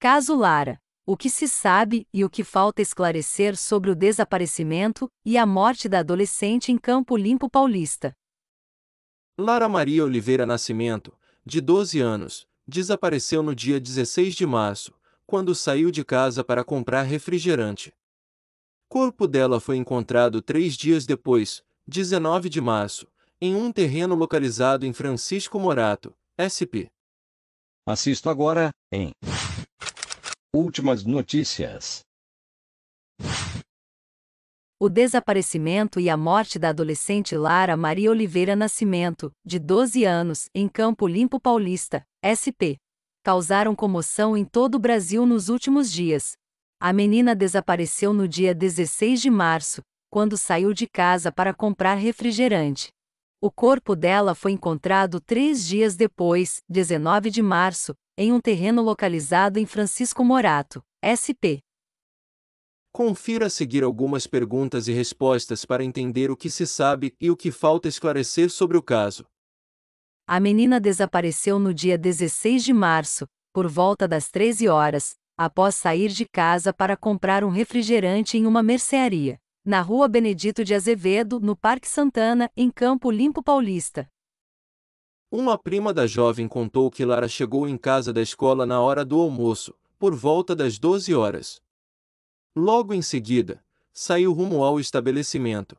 Caso Lara. O que se sabe e o que falta esclarecer sobre o desaparecimento e a morte da adolescente em Campo Limpo Paulista. Lara Maria Oliveira Nascimento, de 12 anos, desapareceu no dia 16 de março, quando saiu de casa para comprar refrigerante. Corpo dela foi encontrado três dias depois, 19 de março, em um terreno localizado em Francisco Morato, SP. Assisto agora, em. Últimas notícias. O desaparecimento e a morte da adolescente Lara Maria Oliveira Nascimento, de 12 anos, em Campo Limpo Paulista, SP, causaram comoção em todo o Brasil nos últimos dias. A menina desapareceu no dia 16 de março, quando saiu de casa para comprar refrigerante. O corpo dela foi encontrado três dias depois, 19 de março, em um terreno localizado em Francisco Morato, SP. Confira a seguir algumas perguntas e respostas para entender o que se sabe e o que falta esclarecer sobre o caso. A menina desapareceu no dia 16 de março, por volta das 13 horas, após sair de casa para comprar um refrigerante em uma mercearia, na rua Benedito de Azevedo, no Parque Santana, em Campo Limpo Paulista. Uma prima da jovem contou que Lara chegou em casa da escola na hora do almoço, por volta das 12 horas. Logo em seguida, saiu rumo ao estabelecimento.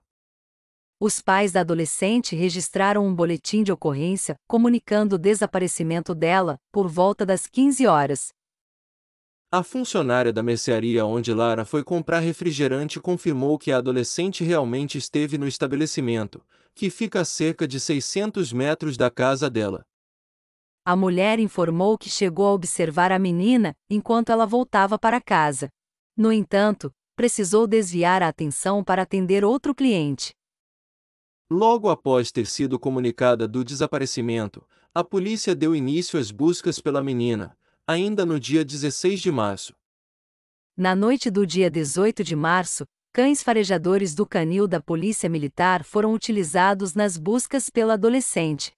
Os pais da adolescente registraram um boletim de ocorrência comunicando o desaparecimento dela por volta das 15 horas. A funcionária da mercearia onde Lara foi comprar refrigerante confirmou que a adolescente realmente esteve no estabelecimento, que fica a cerca de 600 metros da casa dela. A mulher informou que chegou a observar a menina enquanto ela voltava para casa. No entanto, precisou desviar a atenção para atender outro cliente. Logo após ter sido comunicada do desaparecimento, a polícia deu início às buscas pela menina, ainda no dia 16 de março. Na noite do dia 18 de março, cães farejadores do canil da Polícia Militar foram utilizados nas buscas pelo adolescente.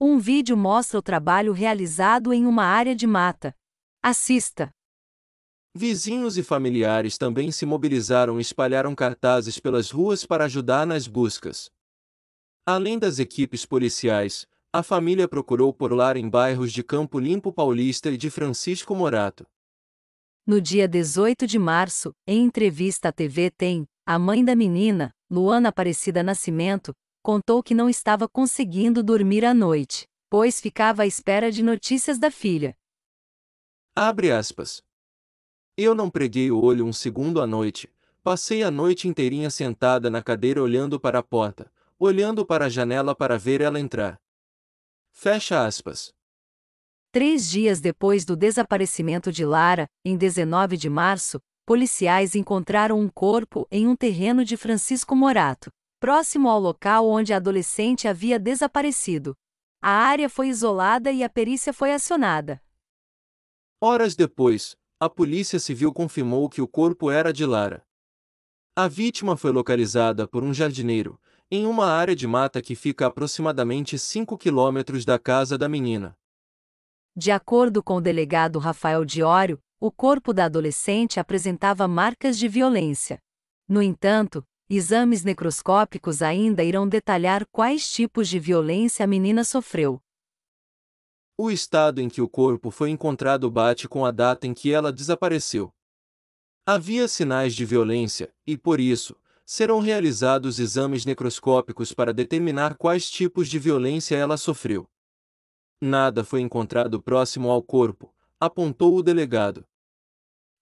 Um vídeo mostra o trabalho realizado em uma área de mata. Assista! Vizinhos e familiares também se mobilizaram e espalharam cartazes pelas ruas para ajudar nas buscas. Além das equipes policiais, a família procurou por lar em bairros de Campo Limpo Paulista e de Francisco Morato. No dia 18 de março, em entrevista à TV Tem, a mãe da menina, Luana Aparecida Nascimento, contou que não estava conseguindo dormir à noite, pois ficava à espera de notícias da filha. Abre aspas. Eu não preguei o olho um segundo à noite, passei a noite inteirinha sentada na cadeira olhando para a porta, olhando para a janela para ver ela entrar. Fecha aspas. Três dias depois do desaparecimento de Lara, em 19 de março, policiais encontraram um corpo em um terreno de Francisco Morato, próximo ao local onde a adolescente havia desaparecido. A área foi isolada e a perícia foi acionada. Horas depois, a Polícia Civil confirmou que o corpo era de Lara. A vítima foi localizada por um jardineiro, em uma área de mata que fica aproximadamente 5 quilômetros da casa da menina. De acordo com o delegado Rafael Diório, o corpo da adolescente apresentava marcas de violência. No entanto, exames necroscópicos ainda irão detalhar quais tipos de violência a menina sofreu. O estado em que o corpo foi encontrado bate com a data em que ela desapareceu. Havia sinais de violência, e por isso, serão realizados exames necroscópicos para determinar quais tipos de violência ela sofreu. Nada foi encontrado próximo ao corpo, apontou o delegado.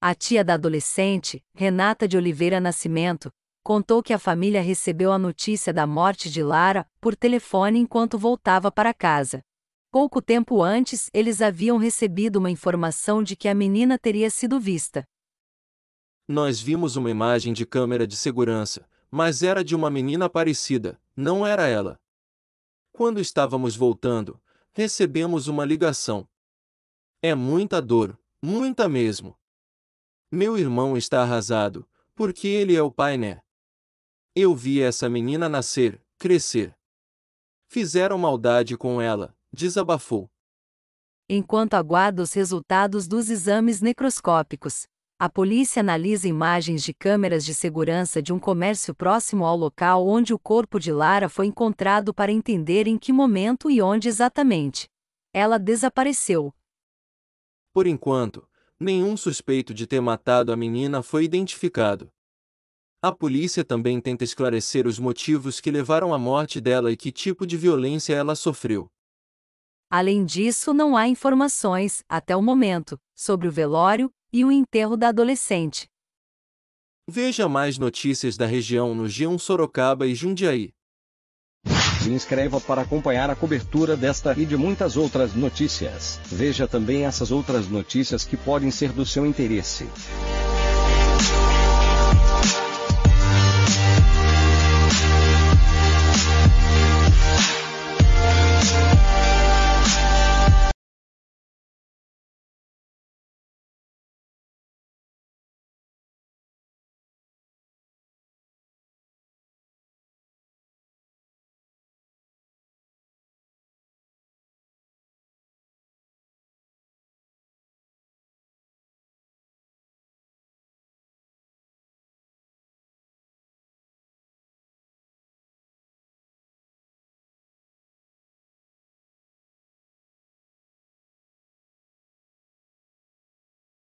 A tia da adolescente, Renata de Oliveira Nascimento, contou que a família recebeu a notícia da morte de Lara por telefone enquanto voltava para casa. Pouco tempo antes, eles haviam recebido uma informação de que a menina teria sido vista nós vimos uma imagem de câmera de segurança, mas era de uma menina parecida, não era ela. Quando estávamos voltando, recebemos uma ligação. É muita dor, muita mesmo. Meu irmão está arrasado, porque ele é o pai, né? Eu vi essa menina nascer, crescer. Fizeram maldade com ela, desabafou. Enquanto aguarda os resultados dos exames necroscópicos, a polícia analisa imagens de câmeras de segurança de um comércio próximo ao local onde o corpo de Lara foi encontrado para entender em que momento e onde exatamente ela desapareceu. Por enquanto, nenhum suspeito de ter matado a menina foi identificado. A polícia também tenta esclarecer os motivos que levaram à morte dela e que tipo de violência ela sofreu. Além disso, não há informações, até o momento, sobre o velório, e o enterro da adolescente. Veja mais notícias da região no G1 Sorocaba e Jundiaí. Se inscreva para acompanhar a cobertura desta e de muitas outras notícias. Veja também essas outras notícias que podem ser do seu interesse.